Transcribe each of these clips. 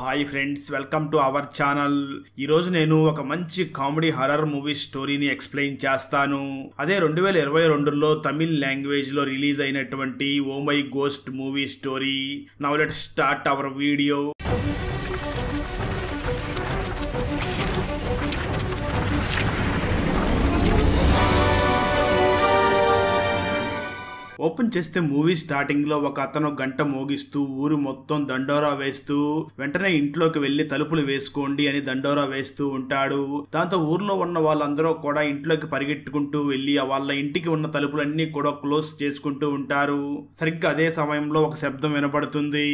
hi friends welcome to our channel ఈరోజు నేను ఒక మంచి కామెడీ హర్రర్ మూవీ స్టోరీని ఎక్స్ప్లెయిన్ చేస్తాను అదే రెండు వేల ఇరవై రెండులో తమిళ్ లాంగ్వేజ్ లో రిలీజ్ అయినటువంటి oh my ghost movie story now let start our video open చేస్తే మూవీ స్టార్టింగ్ లో ఒక అతను గంట మోగిస్తూ ఊరు మొత్తం దండోరా వేస్తూ వెంటనే ఇంట్లోకి వెళ్లి తలుపులు వేసుకోండి అని దండోరా వేస్తూ ఉంటాడు దాంతో ఊర్లో ఉన్న వాళ్ళందరూ కూడా ఇంట్లోకి పరిగెట్టుకుంటూ వెళ్లి వాళ్ళ ఇంటికి ఉన్న తలుపులన్నీ కూడా క్లోజ్ చేసుకుంటూ ఉంటారు సరిగ్గా అదే సమయంలో ఒక శబ్దం వినపడుతుంది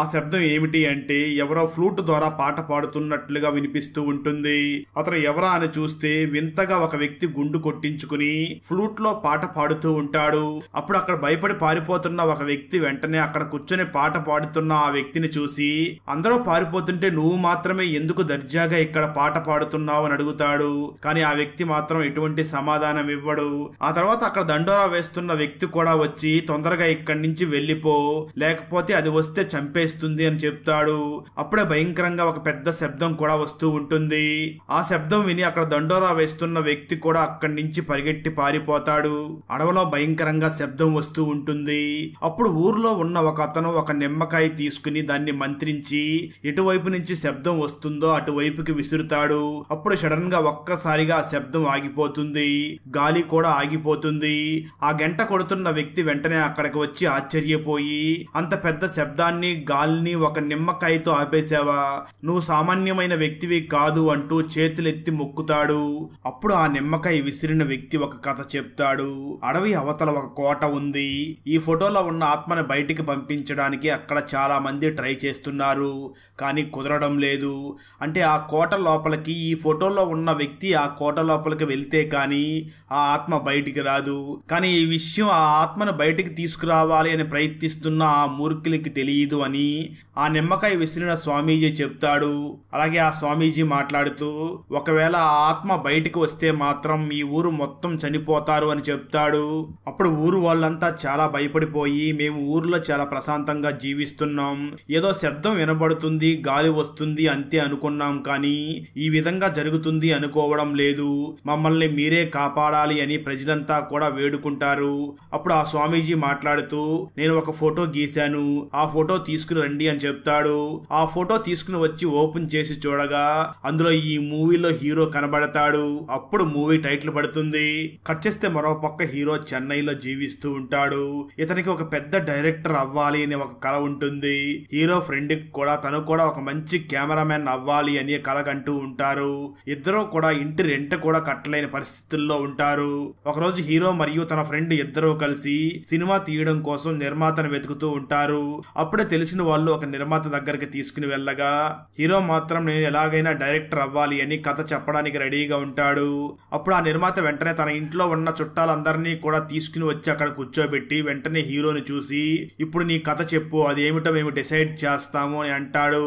ఆ శబ్దం ఏమిటి అంటే ఎవరో ఫ్లూట్ ద్వారా పాట పాడుతున్నట్లుగా వినిపిస్తూ ఉంటుంది అతను ఎవరా అని చూస్తే వింతగా ఒక వ్యక్తి గుండు కొట్టించుకుని ఫ్లూట్ లో పాట పాడుతూ ఉంటాడు అప్పుడు అక్కడ డాక్టర్ భయపడి పారిపోతున్న ఒక వ్యక్తి వెంటనే అక్కడ కూర్చొని పాట పాడుతున్న ఆ వ్యక్తిని చూసి అందరూ పారిపోతుంటే నువ్వు మాత్రమే ఎందుకు దర్జాగా ఇక్కడ పాట పాడుతున్నావు అని అడుగుతాడు కానీ ఆ వ్యక్తి మాత్రం ఎటువంటి సమాధానం ఇవ్వడు ఆ తర్వాత అక్కడ దండోరా వేస్తున్న వ్యక్తి కూడా వచ్చి తొందరగా ఇక్కడి నుంచి వెళ్ళిపో లేకపోతే అది వస్తే చంపేస్తుంది అని చెప్తాడు అప్పుడే భయంకరంగా ఒక పెద్ద శబ్దం కూడా వస్తూ ఉంటుంది ఆ శబ్దం విని అక్కడ దండోరా వేస్తున్న వ్యక్తి కూడా అక్కడి నుంచి పరిగెట్టి పారిపోతాడు అడవలో భయంకరంగా శబ్దం వస్తూ ఉంటుంది అప్పుడు ఊర్లో ఉన్న ఒక అతను ఒక నిమ్మకాయ తీసుకుని దాన్ని మంత్రించి ఎటువైపు నుంచి శబ్దం వస్తుందో అటువైపుకి విసురుతాడు అప్పుడు సడన్ గా ఒక్కసారిగా ఆ శబ్దం ఆగిపోతుంది గాలి కూడా ఆగిపోతుంది ఆ గంట కొడుతున్న వ్యక్తి వెంటనే అక్కడికి వచ్చి ఆశ్చర్యపోయి అంత పెద్ద శబ్దాన్ని గాలిని ఒక నిమ్మకాయతో ఆపేశావా నువ్వు సామాన్యమైన వ్యక్తివి కాదు అంటూ చేతులెత్తి మొక్కుతాడు అప్పుడు ఆ నిమ్మకాయ విసిరిన వ్యక్తి ఒక కథ చెప్తాడు అడవి అవతల ఒక కోట ఉంది ఉంది ఈ ఫోటోలో ఉన్న ఆత్మని బయటికి పంపించడానికి అక్కడ చాలా మంది ట్రై చేస్తున్నారు కానీ కుదరడం లేదు అంటే ఆ కోట లోపలికి ఈ ఫోటోలో ఉన్న వ్యక్తి ఆ కోట లోపలికి వెళ్తే కానీ ఆ ఆత్మ బయటికి రాదు కానీ ఈ విషయం ఆ ఆత్మను బయటికి తీసుకురావాలి అని ప్రయత్నిస్తున్న ఆ మూర్ఖులకి తెలియదు అని ఆ నిమ్మకాయ విసిరిన స్వామీజీ చెప్తాడు అలాగే ఆ స్వామీజీ మాట్లాడుతూ ఒకవేళ ఆ ఆత్మ బయటికి వస్తే మాత్రం ఈ ఊరు మొత్తం చనిపోతారు అని చెప్తాడు అప్పుడు ఊరు వాళ్ళంతా అంతా చాలా భయపడిపోయి మేము ఊర్లో చాలా ప్రశాంతంగా జీవిస్తున్నాం ఏదో శబ్దం వినబడుతుంది గాలి వస్తుంది అంతే అనుకున్నాం కానీ ఈ విధంగా జరుగుతుంది అనుకోవడం లేదు మమ్మల్ని మీరే కాపాడాలి అని ప్రజలంతా కూడా వేడుకుంటారు అప్పుడు ఆ స్వామీజీ మాట్లాడుతూ నేను ఒక ఫోటో గీశాను ఆ ఫోటో తీసుకుని రండి అని చెప్తాడు ఆ ఫోటో తీసుకుని వచ్చి ఓపెన్ చేసి చూడగా అందులో ఈ మూవీలో హీరో కనబడతాడు అప్పుడు మూవీ టైటిల్ పడుతుంది కట్ చేస్తే మరో పక్క హీరో చెన్నైలో జీవిస్తూ ఉంటాడు ఉంటాడు ఇతనికి ఒక పెద్ద డైరెక్టర్ అవ్వాలి అనే ఒక కళ ఉంటుంది హీరో ఫ్రెండ్ కూడా తను కూడా ఒక మంచి కెమెరామెన్ అవ్వాలి అనే కళ కంటూ ఉంటారు ఇద్దరు కూడా ఇంటి రెంట్ కూడా కట్టలేని పరిస్థితుల్లో ఉంటారు ఒకరోజు హీరో మరియు తన ఫ్రెండ్ ఇద్దరూ కలిసి సినిమా తీయడం కోసం నిర్మాతను వెతుకుతూ ఉంటారు అప్పుడే తెలిసిన వాళ్ళు ఒక నిర్మాత దగ్గరికి తీసుకుని వెళ్ళగా హీరో మాత్రం నేను ఎలాగైనా డైరెక్టర్ అవ్వాలి అని కథ చెప్పడానికి రెడీగా ఉంటాడు అప్పుడు ఆ నిర్మాత వెంటనే తన ఇంట్లో ఉన్న చుట్టాలందరినీ కూడా తీసుకుని వచ్చి అక్కడ కూర్చో కూర్చోబెట్టి వెంటనే హీరోని చూసి ఇప్పుడు నీ కథ చెప్పు అది ఏమిటో మేము డిసైడ్ చేస్తాము అని అంటాడు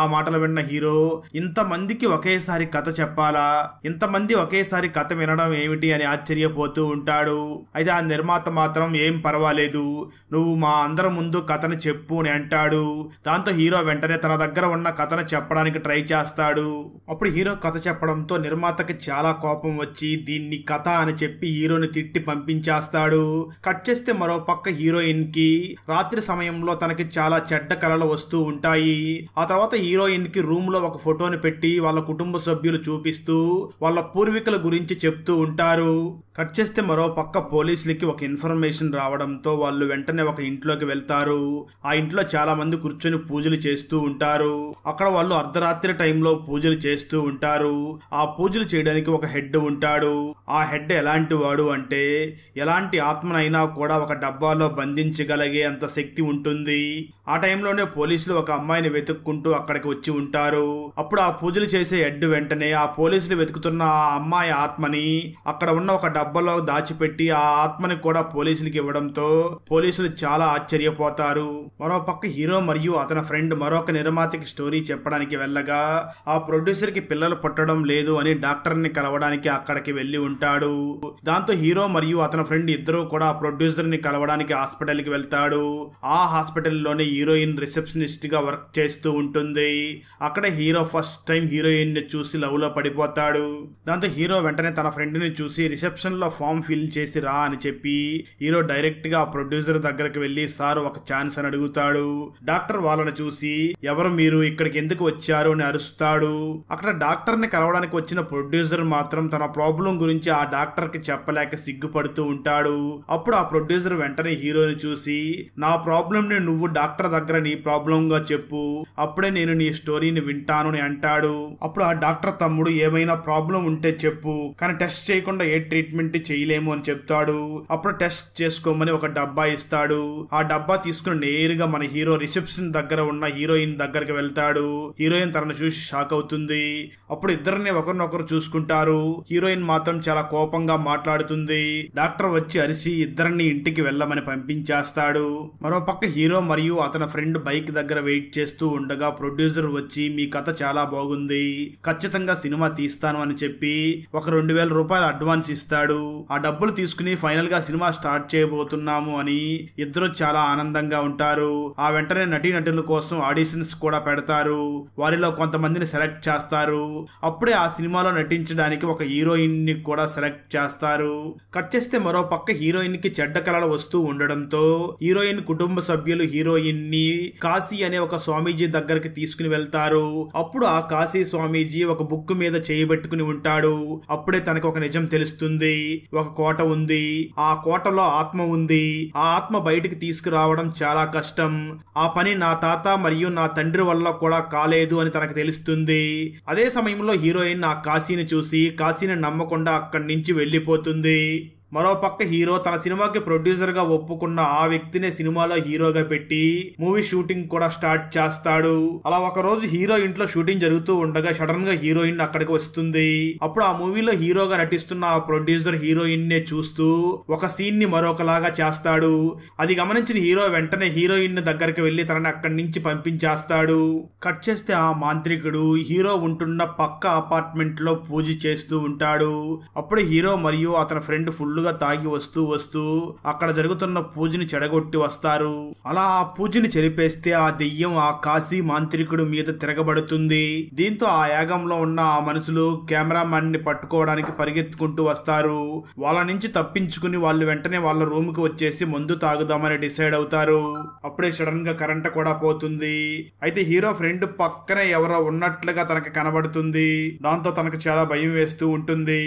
ఆ మాటలు విన్న హీరో ఇంతమందికి ఒకేసారి కథ చెప్పాలా ఇంతమంది ఒకేసారి కథ వినడం ఏమిటి అని ఆశ్చర్యపోతూ ఉంటాడు అయితే ఆ నిర్మాత మాత్రం ఏం పర్వాలేదు నువ్వు మా అందరి ముందు కథను చెప్పు అని అంటాడు దాంతో హీరో వెంటనే తన దగ్గర ఉన్న కథను చెప్పడానికి ట్రై చేస్తాడు అప్పుడు హీరో కథ చెప్పడంతో నిర్మాతకి చాలా కోపం వచ్చి దీన్ని కథ అని చెప్పి హీరోని తిట్టి పంపించేస్తాడు కట్ చేసి చేస్తే మరో పక్క హీరోయిన్ కి రాత్రి సమయంలో తనకి చాలా చెడ్డ కళలు వస్తూ ఉంటాయి ఆ తర్వాత హీరోయిన్ కి రూమ్ లో ఒక ఫోటోని పెట్టి వాళ్ళ కుటుంబ సభ్యులు చూపిస్తూ వాళ్ళ పూర్వీకుల గురించి చెప్తూ ఉంటారు కట్ చేస్తే మరో పక్క పోలీసులకి ఒక ఇన్ఫర్మేషన్ రావడంతో వాళ్ళు వెంటనే ఒక ఇంట్లోకి వెళ్తారు ఆ ఇంట్లో చాలా మంది కూర్చొని పూజలు చేస్తూ ఉంటారు అక్కడ వాళ్ళు అర్ధరాత్రి టైంలో పూజలు చేస్తూ ఉంటారు ఆ పూజలు చేయడానికి ఒక హెడ్ ఉంటాడు ఆ హెడ్ ఎలాంటి వాడు అంటే ఎలాంటి ఆత్మనైనా కూడా ఒక డబ్బాలో బంధించగలిగే అంత శక్తి ఉంటుంది ఆ టైంలోనే పోలీసులు ఒక అమ్మాయిని వెతుక్కుంటూ అక్కడికి వచ్చి ఉంటారు అప్పుడు ఆ పూజలు చేసే హెడ్ వెంటనే ఆ పోలీసులు వెతుకుతున్న ఆ అమ్మాయి ఆత్మని అక్కడ ఉన్న ఒక డబ్బా డబ్బలో దాచిపెట్టి ఆ ఆత్మని కూడా పోలీసులకు ఇవ్వడంతో పోలీసులు చాలా ఆశ్చర్యపోతారు మరో పక్క హీరో మరియు అతని ఫ్రెండ్ మరొక నిర్మాతకి స్టోరీ చెప్పడానికి వెళ్ళగా ఆ ప్రొడ్యూసర్ కి పిల్లలు పుట్టడం లేదు అని డాక్టర్ ని కలవడానికి అక్కడికి వెళ్ళి ఉంటాడు దాంతో హీరో మరియు అతని ఫ్రెండ్ ఇద్దరు కూడా ఆ ప్రొడ్యూసర్ ని కలవడానికి హాస్పిటల్ కి వెళ్తాడు ఆ హాస్పిటల్లోనే హీరోయిన్ రిసెప్షనిస్ట్ గా వర్క్ చేస్తూ ఉంటుంది అక్కడ హీరో ఫస్ట్ టైం హీరోయిన్ ని చూసి లవ్ లో పడిపోతాడు దాంతో హీరో వెంటనే తన ఫ్రెండ్ ని చూసి రిసెప్షన్ ఆడిషన్లో ఫామ్ ఫిల్ చేసి రా అని చెప్పి హీరో డైరెక్ట్గా ఆ ప్రొడ్యూసర్ దగ్గరకు వెళ్ళి సార్ ఒక ఛాన్స్ అని అడుగుతాడు డాక్టర్ వాళ్ళని చూసి ఎవరు మీరు ఇక్కడికి ఎందుకు వచ్చారు అని అరుస్తాడు అక్కడ డాక్టర్ని కలవడానికి వచ్చిన ప్రొడ్యూసర్ మాత్రం తన ప్రాబ్లం గురించి ఆ డాక్టర్కి చెప్పలేక సిగ్గుపడుతూ ఉంటాడు అప్పుడు ఆ ప్రొడ్యూసర్ వెంటనే హీరోని చూసి నా ప్రాబ్లంని నువ్వు డాక్టర్ దగ్గర నీ ప్రాబ్లంగా చెప్పు అప్పుడే నేను నీ స్టోరీని వింటాను అని అంటాడు అప్పుడు ఆ డాక్టర్ తమ్ముడు ఏమైనా ప్రాబ్లం ఉంటే చెప్పు కానీ టెస్ట్ చేయకుండా ఏ ట్రీట్మెంట్ ట్రీట్మెంట్ చేయలేము అని చెప్తాడు అప్పుడు టెస్ట్ చేసుకోమని ఒక డబ్బా ఇస్తాడు ఆ డబ్బా తీసుకుని నేరుగా మన హీరో రిసెప్షన్ దగ్గర ఉన్న హీరోయిన్ దగ్గరికి వెళ్తాడు హీరోయిన్ తనను చూసి షాక్ అవుతుంది అప్పుడు ఇద్దరిని ఒకరినొకరు చూసుకుంటారు హీరోయిన్ మాత్రం చాలా కోపంగా మాట్లాడుతుంది డాక్టర్ వచ్చి అరిసి ఇద్దరిని ఇంటికి వెళ్ళమని పంపించేస్తాడు మరో పక్క హీరో మరియు అతని ఫ్రెండ్ బైక్ దగ్గర వెయిట్ చేస్తూ ఉండగా ప్రొడ్యూసర్ వచ్చి మీ కథ చాలా బాగుంది ఖచ్చితంగా సినిమా తీస్తాను అని చెప్పి ఒక రెండు వేల రూపాయలు అడ్వాన్స్ ఇస్తాడు వెళ్ళాడు ఆ డబ్బులు తీసుకుని ఫైనల్ గా సినిమా స్టార్ట్ చేయబోతున్నాము అని ఇద్దరు చాలా ఆనందంగా ఉంటారు ఆ వెంటనే నటీనటుల కోసం ఆడిషన్స్ కూడా పెడతారు వారిలో కొంతమందిని సెలెక్ట్ చేస్తారు అప్పుడే ఆ సినిమాలో నటించడానికి ఒక హీరోయిన్ ని కూడా సెలెక్ట్ చేస్తారు కట్ చేస్తే మరో పక్క హీరోయిన్ కి చెడ్డ కళలు వస్తూ ఉండడంతో హీరోయిన్ కుటుంబ సభ్యులు హీరోయిన్ ని కాశీ అనే ఒక స్వామీజీ దగ్గరికి తీసుకుని వెళ్తారు అప్పుడు ఆ కాశీ స్వామీజీ ఒక బుక్ మీద చేయబెట్టుకుని ఉంటాడు అప్పుడే తనకు ఒక నిజం తెలుస్తుంది ఒక కోట ఉంది ఆ కోటలో ఆత్మ ఉంది ఆ ఆత్మ బయటికి తీసుకురావడం చాలా కష్టం ఆ పని నా తాత మరియు నా తండ్రి వల్ల కూడా కాలేదు అని తనకు తెలుస్తుంది అదే సమయంలో హీరోయిన్ ఆ కాశీని చూసి కాశీని నమ్మకుండా అక్కడి నుంచి వెళ్ళిపోతుంది మరోపక్క హీరో తన సినిమాకి ప్రొడ్యూసర్ గా ఒప్పుకున్న ఆ వ్యక్తినే సినిమాలో హీరోగా పెట్టి మూవీ షూటింగ్ కూడా స్టార్ట్ చేస్తాడు అలా ఒక రోజు హీరో ఇంట్లో షూటింగ్ జరుగుతూ ఉండగా సడన్ గా హీరోయిన్ అక్కడికి వస్తుంది అప్పుడు ఆ మూవీలో హీరోగా నటిస్తున్న ఆ ప్రొడ్యూసర్ హీరోయిన్ నే చూస్తూ ఒక సీన్ ని మరొకలాగా చేస్తాడు అది గమనించిన హీరో వెంటనే హీరోయిన్ దగ్గరికి వెళ్లి తనని అక్కడి నుంచి పంపించేస్తాడు కట్ చేస్తే ఆ మాంత్రికుడు హీరో ఉంటున్న పక్క అపార్ట్మెంట్ లో పూజ చేస్తూ ఉంటాడు అప్పుడు హీరో మరియు అతని ఫ్రెండ్ ఫుల్ ఫుల్లుగా తాగి వస్తూ వస్తూ అక్కడ జరుగుతున్న పూజని చెడగొట్టి వస్తారు అలా ఆ పూజని చెరిపేస్తే ఆ దెయ్యం ఆ కాశీ మాంత్రికుడు మీద తిరగబడుతుంది దీంతో ఆ యాగంలో ఉన్న ఆ మనుషులు కెమెరామెన్ ని పట్టుకోవడానికి పరిగెత్తుకుంటూ వస్తారు వాళ్ళ నుంచి తప్పించుకుని వాళ్ళు వెంటనే వాళ్ళ రూమ్ కి వచ్చేసి మందు తాగుదామని డిసైడ్ అవుతారు అప్పుడే సడన్ గా కరెంట్ కూడా పోతుంది అయితే హీరో ఫ్రెండ్ పక్కనే ఎవరో ఉన్నట్లుగా తనకు కనబడుతుంది దాంతో తనకు చాలా భయం వేస్తూ ఉంటుంది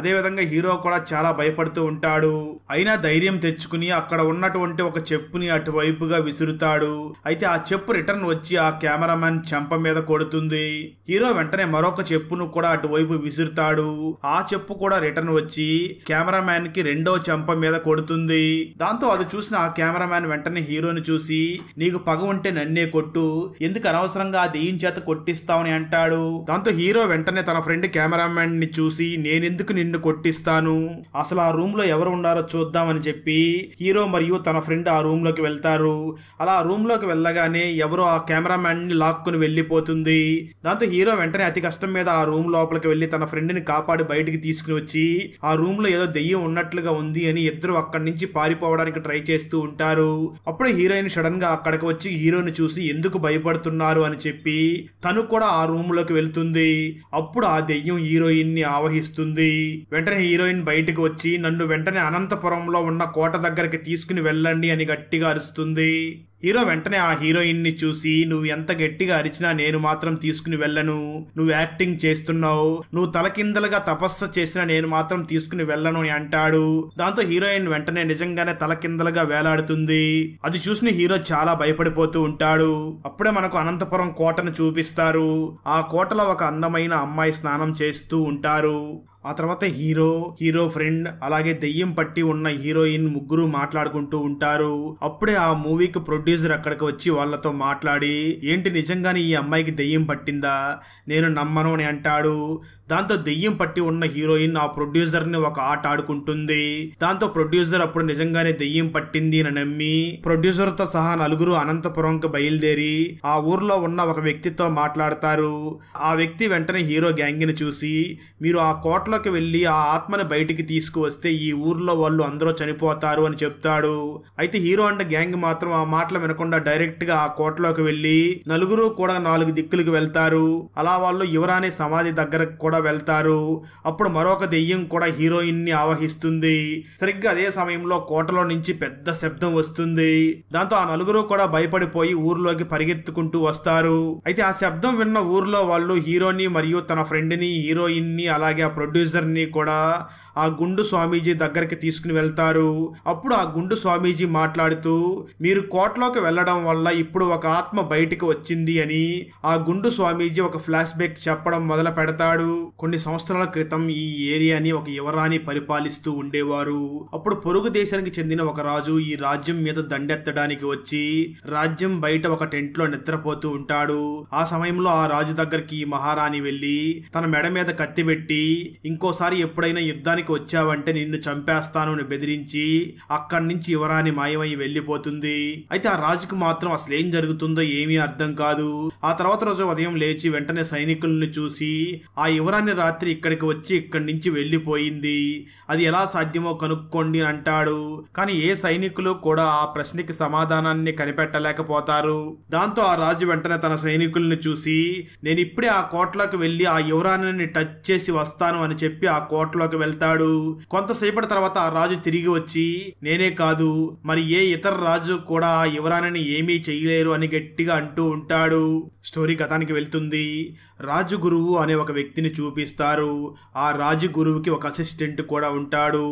అదే విధంగా హీరో కూడా చాలా భయపడుతుంది పడుతూ ఉంటాడు అయినా ధైర్యం తెచ్చుకుని అక్కడ ఉన్నటువంటి ఒక చెప్పుని అటువైపుగా విసురుతాడు అయితే ఆ చెప్పు రిటర్న్ వచ్చి ఆ కెమెరామెన్ చెంప మీద కొడుతుంది హీరో వెంటనే మరొక చెప్పును కూడా అటువైపు విసురుతాడు ఆ చెప్పు కూడా రిటర్న్ వచ్చి కెమెరామ్యాన్ కి రెండో చెంప మీద కొడుతుంది దాంతో అది చూసిన ఆ కెమెరామ్యాన్ వెంటనే హీరోని చూసి నీకు పగ ఉంటే నన్నే కొట్టు ఎందుకు అనవసరంగా అది ఏం చేత కొట్టిస్తావని అంటాడు దాంతో హీరో వెంటనే తన ఫ్రెండ్ కెమెరామ్యాన్ ని చూసి నేనెందుకు నిన్ను కొట్టిస్తాను అసలు ఆ రూమ్ రూమ్లో ఎవరు ఉన్నారో చూద్దామని చెప్పి హీరో మరియు తన ఫ్రెండ్ ఆ రూమ్లోకి వెళ్తారు అలా రూమ్ రూమ్లోకి వెళ్ళగానే ఎవరో ఆ కెమెరామ్యాన్ని లాక్కుని వెళ్ళిపోతుంది దాంతో హీరో వెంటనే అతి కష్టం మీద ఆ రూమ్ లోపలికి వెళ్ళి తన ఫ్రెండ్ని కాపాడి బయటికి తీసుకుని వచ్చి ఆ రూమ్లో ఏదో దెయ్యం ఉన్నట్లుగా ఉంది అని ఇద్దరు అక్కడి నుంచి పారిపోవడానికి ట్రై చేస్తూ ఉంటారు అప్పుడు హీరోయిన్ సడన్ గా అక్కడికి వచ్చి హీరోని చూసి ఎందుకు భయపడుతున్నారు అని చెప్పి తను కూడా ఆ రూమ్లోకి వెళ్తుంది అప్పుడు ఆ దెయ్యం హీరోయిన్ ని ఆవహిస్తుంది వెంటనే హీరోయిన్ బయటకు వచ్చి నన్ను నన్ను వెంటనే అనంతపురంలో ఉన్న కోట దగ్గరికి తీసుకుని వెళ్ళండి అని గట్టిగా అరుస్తుంది హీరో వెంటనే ఆ హీరోయిన్ని చూసి నువ్వు ఎంత గట్టిగా అరిచినా నేను మాత్రం తీసుకుని వెళ్ళను నువ్వు యాక్టింగ్ చేస్తున్నావు నువ్వు తలకిందలుగా తపస్సు చేసినా నేను మాత్రం తీసుకుని వెళ్ళను అని అంటాడు దాంతో హీరోయిన్ వెంటనే నిజంగానే తలకిందలుగా వేలాడుతుంది అది చూసిన హీరో చాలా భయపడిపోతూ ఉంటాడు అప్పుడే మనకు అనంతపురం కోటను చూపిస్తారు ఆ కోటలో ఒక అందమైన అమ్మాయి స్నానం చేస్తూ ఉంటారు ఆ తర్వాత హీరో హీరో ఫ్రెండ్ అలాగే దెయ్యం పట్టి ఉన్న హీరోయిన్ ముగ్గురు మాట్లాడుకుంటూ ఉంటారు అప్పుడే ఆ మూవీకి ప్రొడ్యూసర్ అక్కడికి వచ్చి వాళ్ళతో మాట్లాడి ఏంటి నిజంగానే ఈ అమ్మాయికి దెయ్యం పట్టిందా నేను నమ్మను అని అంటాడు దాంతో దెయ్యం పట్టి ఉన్న హీరోయిన్ ఆ ప్రొడ్యూసర్ ని ఒక ఆట ఆడుకుంటుంది దాంతో ప్రొడ్యూసర్ అప్పుడు నిజంగానే దెయ్యం పట్టింది అని నమ్మి ప్రొడ్యూసర్ తో సహా నలుగురు అనంతపురం బయలుదేరి ఆ ఊర్లో ఉన్న ఒక వ్యక్తితో మాట్లాడతారు ఆ వ్యక్తి వెంటనే హీరో గ్యాంగ్ ని చూసి మీరు ఆ కోటలోకి వెళ్ళి ఆ ఆత్మని బయటికి తీసుకువస్తే ఈ ఊర్లో వాళ్ళు అందరూ చనిపోతారు అని చెప్తాడు అయితే హీరో అండ్ గ్యాంగ్ మాత్రం ఆ మాటలు వినకుండా డైరెక్ట్ గా ఆ కోటలోకి వెళ్ళి నలుగురు కూడా నాలుగు దిక్కులకు వెళ్తారు అలా వాళ్ళు యువరాణి సమాధి దగ్గర కూడా కూడా వెళ్తారు అప్పుడు మరొక దెయ్యం కూడా హీరోయిన్ని ఆవహిస్తుంది సరిగ్గా అదే సమయంలో కోటలో నుంచి పెద్ద శబ్దం వస్తుంది దాంతో ఆ నలుగురు కూడా భయపడిపోయి ఊర్లోకి పరిగెత్తుకుంటూ వస్తారు అయితే ఆ శబ్దం విన్న ఊర్లో వాళ్ళు హీరోని మరియు తన ఫ్రెండ్ని హీరోయిన్ని అలాగే ఆ ప్రొడ్యూసర్ని కూడా ఆ గుండు స్వామీజీ దగ్గరికి తీసుకుని వెళ్తారు అప్పుడు ఆ గుండు స్వామీజీ మాట్లాడుతూ మీరు కోటలోకి వెళ్ళడం వల్ల ఇప్పుడు ఒక ఆత్మ బయటికి వచ్చింది అని ఆ గుండు స్వామీజీ ఒక ఫ్లాష్ బ్యాక్ చెప్పడం మొదలు పెడతాడు కొన్ని సంవత్సరాల క్రితం ఈ ఏరియాని ఒక యువరాణి పరిపాలిస్తూ ఉండేవారు అప్పుడు పొరుగు దేశానికి చెందిన ఒక రాజు ఈ రాజ్యం మీద దండెత్తడానికి వచ్చి రాజ్యం బయట ఒక టెంట్లో నిద్రపోతూ ఉంటాడు ఆ సమయంలో ఆ రాజు దగ్గరికి ఈ మహారాణి వెళ్ళి తన మెడ మీద కత్తి పెట్టి ఇంకోసారి ఎప్పుడైనా యుద్ధానికి దారికి వచ్చావంటే నిన్ను చంపేస్తాను అని బెదిరించి అక్కడి నుంచి యువరాని మాయమై వెళ్ళిపోతుంది అయితే ఆ రాజుకు మాత్రం అసలు ఏం జరుగుతుందో ఏమీ అర్థం కాదు ఆ తర్వాత రోజు ఉదయం లేచి వెంటనే సైనికులను చూసి ఆ యువరాని రాత్రి ఇక్కడికి వచ్చి ఇక్కడి నుంచి వెళ్ళిపోయింది అది ఎలా సాధ్యమో కనుక్కోండి అంటాడు కానీ ఏ సైనికులు కూడా ఆ ప్రశ్నకి సమాధానాన్ని కనిపెట్టలేకపోతారు దాంతో ఆ రాజు వెంటనే తన సైనికుల్ని చూసి నేను ఇప్పుడే ఆ కోటలోకి వెళ్ళి ఆ యువరాణిని టచ్ చేసి వస్తాను అని చెప్పి ఆ కోటలోకి వెళ్తాడు వెళ్ళాడు కొంతసేపటి తర్వాత ఆ రాజు తిరిగి వచ్చి నేనే కాదు మరి ఏ ఇతర రాజు కూడా యువరాణిని ఏమీ చేయలేరు అని గట్టిగా అంటూ ఉంటాడు స్టోరీ గతానికి వెళ్తుంది రాజుగురువు అనే ఒక వ్యక్తిని చూపిస్తారు ఆ రాజుగురువుకి ఒక అసిస్టెంట్ కూడా ఉంటాడు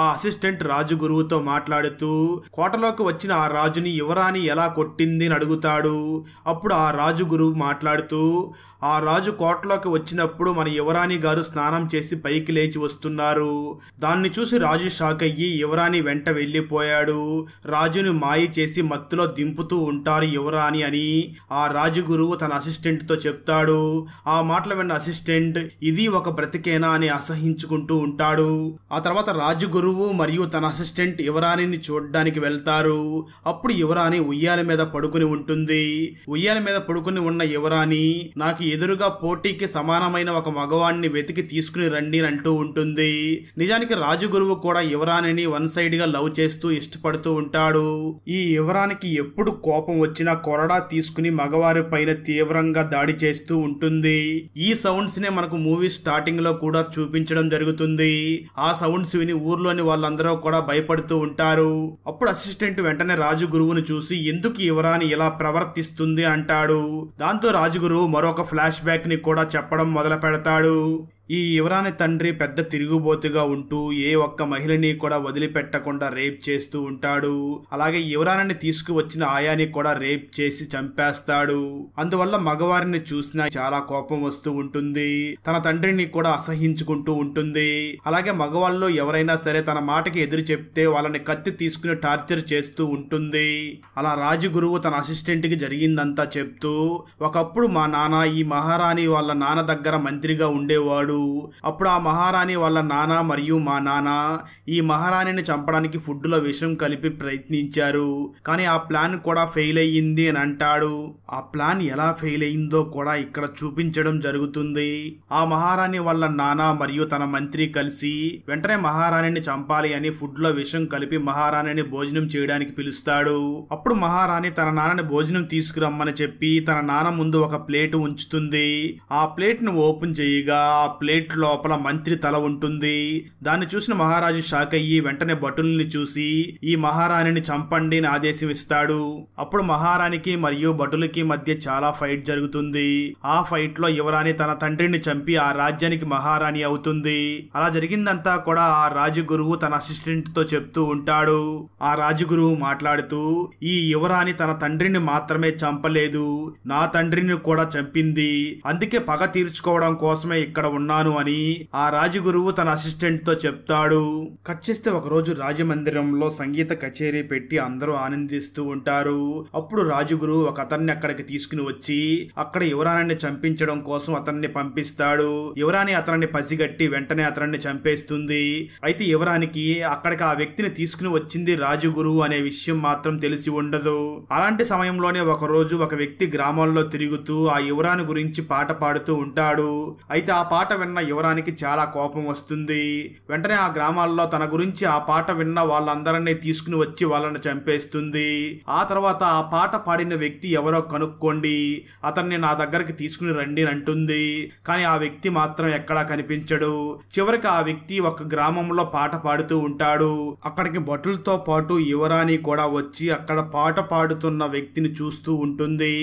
ఆ అసిస్టెంట్ రాజుగురువుతో మాట్లాడుతూ కోటలోకి వచ్చిన ఆ రాజుని యువరాణి ఎలా కొట్టింది అని అడుగుతాడు అప్పుడు ఆ రాజుగురువు మాట్లాడుతూ ఆ రాజు కోటలోకి వచ్చినప్పుడు మన యువరాణి గారు స్నానం చేసి పైకి లేచి వస్తున్నారు చేశారు దాన్ని చూసి రాజు షాక్ అయ్యి యువరాణి వెంట వెళ్ళిపోయాడు రాజుని మాయ చేసి మత్తులో దింపుతూ ఉంటారు యువరాణి అని ఆ రాజు గురువు తన అసిస్టెంట్తో చెప్తాడు ఆ మాటలు విన్న అసిస్టెంట్ ఇది ఒక బ్రతికేనా అని అసహించుకుంటూ ఉంటాడు ఆ తర్వాత రాజు గురువు మరియు తన అసిస్టెంట్ యువరాణిని చూడడానికి వెళ్తారు అప్పుడు యువరాణి ఉయ్యాల మీద పడుకుని ఉంటుంది ఉయ్యాల మీద పడుకుని ఉన్న యువరాణి నాకు ఎదురుగా పోటీకి సమానమైన ఒక మగవాణ్ణి వెతికి తీసుకుని రండి అంటూ ఉంటుంది నిజానికి నిజానికి గురువు కూడా యువరాణిని వన్ సైడ్ గా లవ్ చేస్తూ ఇష్టపడుతూ ఉంటాడు ఈ యువరానికి ఎప్పుడు కోపం వచ్చినా కొరడా తీసుకుని మగవారి పైన తీవ్రంగా దాడి చేస్తూ ఉంటుంది ఈ సౌండ్స్ నే మనకు మూవీ స్టార్టింగ్ లో కూడా చూపించడం జరుగుతుంది ఆ సౌండ్స్ విని ఊర్లోని వాళ్ళందరూ కూడా భయపడుతూ ఉంటారు అప్పుడు అసిస్టెంట్ వెంటనే రాజు గురువును చూసి ఎందుకు యువరాని ఇలా ప్రవర్తిస్తుంది అంటాడు దాంతో రాజుగురువు మరొక ఫ్లాష్ బ్యాక్ ని కూడా చెప్పడం మొదలు పెడతాడు ఈ యువరాని తండ్రి పెద్ద తిరుగుబోతుగా ఉంటూ ఏ ఒక్క మహిళని కూడా వదిలిపెట్టకుండా రేప్ చేస్తూ ఉంటాడు అలాగే యువరాణిని తీసుకువచ్చిన ఆయాని కూడా రేప్ చేసి చంపేస్తాడు అందువల్ల మగవారిని చూసినా చాలా కోపం వస్తూ ఉంటుంది తన తండ్రిని కూడా అసహించుకుంటూ ఉంటుంది అలాగే మగవాళ్ళు ఎవరైనా సరే తన మాటకి ఎదురు చెప్తే వాళ్ళని కత్తి తీసుకుని టార్చర్ చేస్తూ ఉంటుంది అలా రాజగురువు తన అసిస్టెంట్ కి జరిగిందంతా చెప్తూ ఒకప్పుడు మా నాన్న ఈ మహారాణి వాళ్ళ నాన్న దగ్గర మంత్రిగా ఉండేవాడు చంపాడు అప్పుడు ఆ మహారాణి వాళ్ళ నాన్న మరియు మా నాన్న ఈ మహారాణిని చంపడానికి ఫుడ్లో విషం కలిపి ప్రయత్నించారు కానీ ఆ ప్లాన్ కూడా ఫెయిల్ అయ్యింది అని అంటాడు ఆ ప్లాన్ ఎలా ఫెయిల్ అయిందో కూడా ఇక్కడ చూపించడం జరుగుతుంది ఆ మహారాణి వాళ్ళ నాన్న మరియు తన మంత్రి కలిసి వెంటనే మహారాణిని చంపాలి అని ఫుడ్లో విషం కలిపి మహారాణిని భోజనం చేయడానికి పిలుస్తాడు అప్పుడు మహారాణి తన నాన్నని భోజనం తీసుకురమ్మని చెప్పి తన నాన్న ముందు ఒక ప్లేట్ ఉంచుతుంది ఆ ప్లేట్ను ఓపెన్ చేయగా ఆ ప్లేట్ లోపల మంత్రి తల ఉంటుంది దాన్ని చూసిన మహారాజు షాక్ అయ్యి వెంటనే భటుల్ని చూసి ఈ మహారాణిని చంపండి అని ఆదేశం ఇస్తాడు అప్పుడు మహారాణికి మరియు భటులకి మధ్య చాలా ఫైట్ జరుగుతుంది ఆ ఫైట్ లో యువరాణి తన తండ్రిని చంపి ఆ రాజ్యానికి మహారాణి అవుతుంది అలా జరిగిందంతా కూడా ఆ రాజగురువు తన అసిస్టెంట్ తో చెప్తూ ఉంటాడు ఆ రాజగురువు మాట్లాడుతూ ఈ యువరాణి తన తండ్రిని మాత్రమే చంపలేదు నా తండ్రిని కూడా చంపింది అందుకే పగ తీర్చుకోవడం కోసమే ఇక్కడ ఉన్నా ఉన్నాను అని ఆ రాజగురువు తన అసిస్టెంట్ తో చెప్తాడు కట్ చేస్తే ఒకరోజు రాజమందిరంలో సంగీత కచేరీ పెట్టి అందరూ ఆనందిస్తూ ఉంటారు అప్పుడు రాజుగురువు ఒక అతన్ని అక్కడికి తీసుకుని వచ్చి అక్కడ యువరాణిని చంపించడం కోసం అతన్ని పంపిస్తాడు యువరాణి అతన్ని పసిగట్టి వెంటనే అతన్ని చంపేస్తుంది అయితే యువరానికి అక్కడికి ఆ వ్యక్తిని తీసుకుని వచ్చింది రాజుగురువు అనే విషయం మాత్రం తెలిసి ఉండదు అలాంటి సమయంలోనే ఒక రోజు ఒక వ్యక్తి గ్రామంలో తిరుగుతూ ఆ యువరాని గురించి పాట పాడుతూ ఉంటాడు అయితే ఆ పాట విన్న యువరానికి చాలా కోపం వస్తుంది వెంటనే ఆ గ్రామాల్లో తన గురించి ఆ పాట విన్న వాళ్ళందరినీ తీసుకుని వచ్చి వాళ్ళని చంపేస్తుంది ఆ తర్వాత ఆ పాట పాడిన వ్యక్తి ఎవరో కనుక్కోండి అతన్ని నా దగ్గరికి తీసుకుని రండి అంటుంది కానీ ఆ వ్యక్తి మాత్రం ఎక్కడా కనిపించడు చివరికి ఆ వ్యక్తి ఒక గ్రామంలో పాట పాడుతూ ఉంటాడు అక్కడికి భటులతో పాటు యువరాణి కూడా వచ్చి అక్కడ పాట పాడుతున్న వ్యక్తిని చూస్తూ ఉంటుంది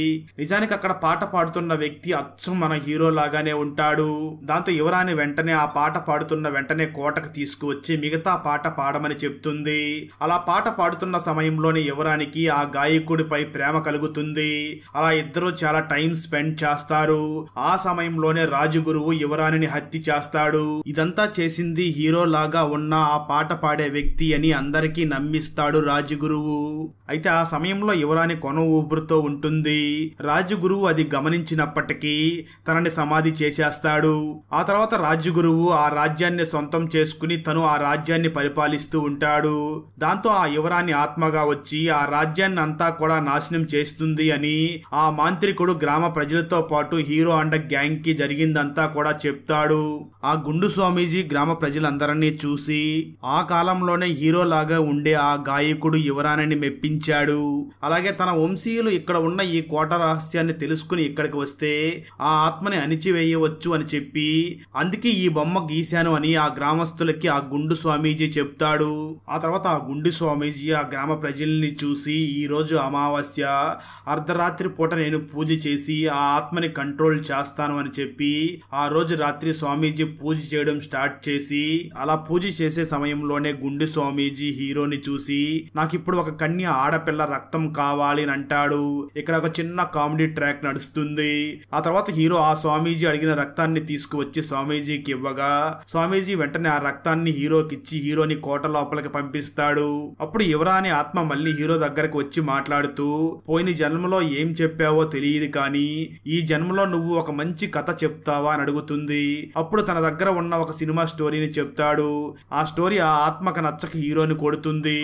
నిజానికి అక్కడ పాట పాడుతున్న వ్యక్తి అచ్చం మన హీరో లాగానే ఉంటాడు దాంతో యువరాణి వెంటనే ఆ పాట పాడుతున్న వెంటనే కోటకు తీసుకువచ్చి మిగతా పాట పాడమని చెప్తుంది అలా పాట పాడుతున్న సమయంలోని యువరానికి ఆ గాయకుడిపై ప్రేమ కలుగుతుంది అలా ఇద్దరు చాలా టైం స్పెండ్ చేస్తారు ఆ సమయంలోనే రాజుగురువు యువరాణిని హత్య చేస్తాడు ఇదంతా చేసింది హీరో లాగా ఉన్న ఆ పాట పాడే వ్యక్తి అని అందరికీ నమ్మిస్తాడు రాజుగురువు అయితే ఆ సమయంలో యువరాణి కొన ఊపురుతో ఉంటుంది రాజుగురువు అది గమనించినప్పటికీ తనని సమాధి చేసేస్తాడు ఆ ఆ తర్వాత రాజ్యగురువు ఆ రాజ్యాన్ని సొంతం చేసుకుని తను ఆ రాజ్యాన్ని పరిపాలిస్తూ ఉంటాడు దాంతో ఆ యువరాణి ఆత్మగా వచ్చి ఆ రాజ్యాన్ని అంతా కూడా నాశనం చేస్తుంది అని ఆ మాంత్రికుడు గ్రామ ప్రజలతో పాటు హీరో అండ్ గ్యాంగ్ కి జరిగిందంతా కూడా చెప్తాడు ఆ గుండు స్వామీజీ గ్రామ ప్రజలందరినీ చూసి ఆ కాలంలోనే హీరో లాగా ఉండే ఆ గాయకుడు యువరాణిని మెప్పించాడు అలాగే తన వంశీయులు ఇక్కడ ఉన్న ఈ కోట రహస్యాన్ని తెలుసుకుని ఇక్కడికి వస్తే ఆ ఆత్మని అణిచివేయవచ్చు అని చెప్పి అందుకే ఈ బొమ్మ గీశాను అని ఆ గ్రామస్తులకి ఆ గుండు స్వామీజీ చెప్తాడు ఆ తర్వాత ఆ గుండు స్వామీజీ ఆ గ్రామ ప్రజల్ని చూసి ఈ రోజు అమావాస్య అర్ధరాత్రి పూట నేను పూజ చేసి ఆ ఆత్మని కంట్రోల్ చేస్తాను అని చెప్పి ఆ రోజు రాత్రి స్వామీజీ పూజ చేయడం స్టార్ట్ చేసి అలా పూజ చేసే సమయంలోనే గుండు స్వామీజీ హీరోని చూసి నాకు ఇప్పుడు ఒక కన్య ఆడపిల్ల రక్తం కావాలి అని అంటాడు ఇక్కడ ఒక చిన్న కామెడీ ట్రాక్ నడుస్తుంది ఆ తర్వాత హీరో ఆ స్వామీజీ అడిగిన రక్తాన్ని తీసుకువచ్చి ఇచ్చి స్వామీజీకి ఇవ్వగా స్వామీజీ వెంటనే ఆ రక్తాన్ని హీరోకిచ్చి హీరోని కోట లోపలికి పంపిస్తాడు అప్పుడు యువరాణి ఆత్మ మళ్ళీ హీరో దగ్గరకు వచ్చి మాట్లాడుతూ పోయిన జన్మలో ఏం చెప్పావో తెలియదు కానీ ఈ జన్మలో నువ్వు ఒక మంచి కథ చెప్తావా అని అడుగుతుంది అప్పుడు తన దగ్గర ఉన్న ఒక సినిమా స్టోరీని చెప్తాడు ఆ స్టోరీ ఆ ఆత్మకు నచ్చక హీరోని కొడుతుంది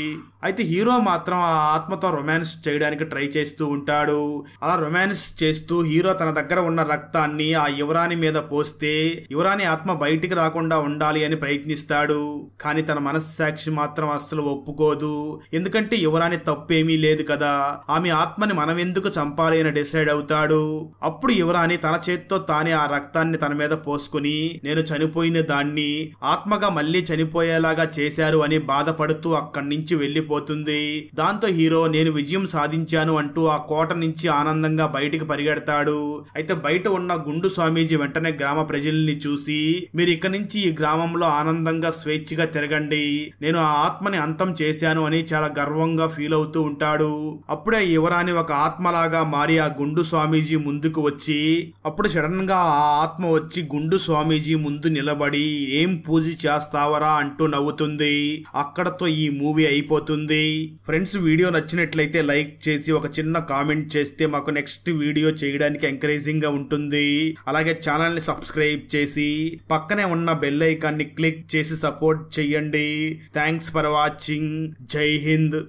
అయితే హీరో మాత్రం ఆ ఆత్మతో రొమాన్స్ చేయడానికి ట్రై చేస్తూ ఉంటాడు అలా రొమాన్స్ చేస్తూ హీరో తన దగ్గర ఉన్న రక్తాన్ని ఆ యువరాణి మీద పోస్తే యువరాణి ఆత్మ బయటికి రాకుండా ఉండాలి అని ప్రయత్నిస్తాడు కానీ తన మనస్సాక్షి మాత్రం అస్సలు ఒప్పుకోదు ఎందుకంటే యువరాణి తప్పేమీ లేదు కదా ఆమె ఆత్మని మనం ఎందుకు చంపాలి అని డిసైడ్ అవుతాడు అప్పుడు యువరాణి తన చేత్తో తానే ఆ రక్తాన్ని తన మీద పోసుకుని నేను చనిపోయిన దాన్ని ఆత్మగా మళ్ళీ చనిపోయేలాగా చేశారు అని బాధపడుతూ అక్కడి నుంచి వెళ్ళిపోతుంది దాంతో హీరో నేను విజయం సాధించాను అంటూ ఆ కోట నుంచి ఆనందంగా బయటికి పరిగెడతాడు అయితే బయట ఉన్న గుండు స్వామీజీ వెంటనే గ్రామ ప్రజల్ని వీడియోల్ని చూసి మీరు ఇక్కడి నుంచి ఈ గ్రామంలో ఆనందంగా స్వేచ్ఛగా తిరగండి నేను ఆ ఆత్మని అంతం చేశాను అని చాలా గర్వంగా ఫీల్ అవుతూ ఉంటాడు అప్పుడే యువరాణి ఒక ఆత్మలాగా మారి ఆ గుండు స్వామీజీ ముందుకు వచ్చి అప్పుడు సడన్ గా ఆ ఆత్మ వచ్చి గుండు స్వామీజీ ముందు నిలబడి ఏం పూజ చేస్తావరా అంటూ నవ్వుతుంది అక్కడతో ఈ మూవీ అయిపోతుంది ఫ్రెండ్స్ వీడియో నచ్చినట్లయితే లైక్ చేసి ఒక చిన్న కామెంట్ చేస్తే మాకు నెక్స్ట్ వీడియో చేయడానికి ఎంకరేజింగ్ గా ఉంటుంది అలాగే ఛానల్ ని సబ్స్క్రైబ్ చేసి పక్కనే ఉన్న బెల్ ఐకాన్ని క్లిక్ చేసి సపోర్ట్ చెయ్యండి థ్యాంక్స్ ఫర్ వాచింగ్ జై హింద్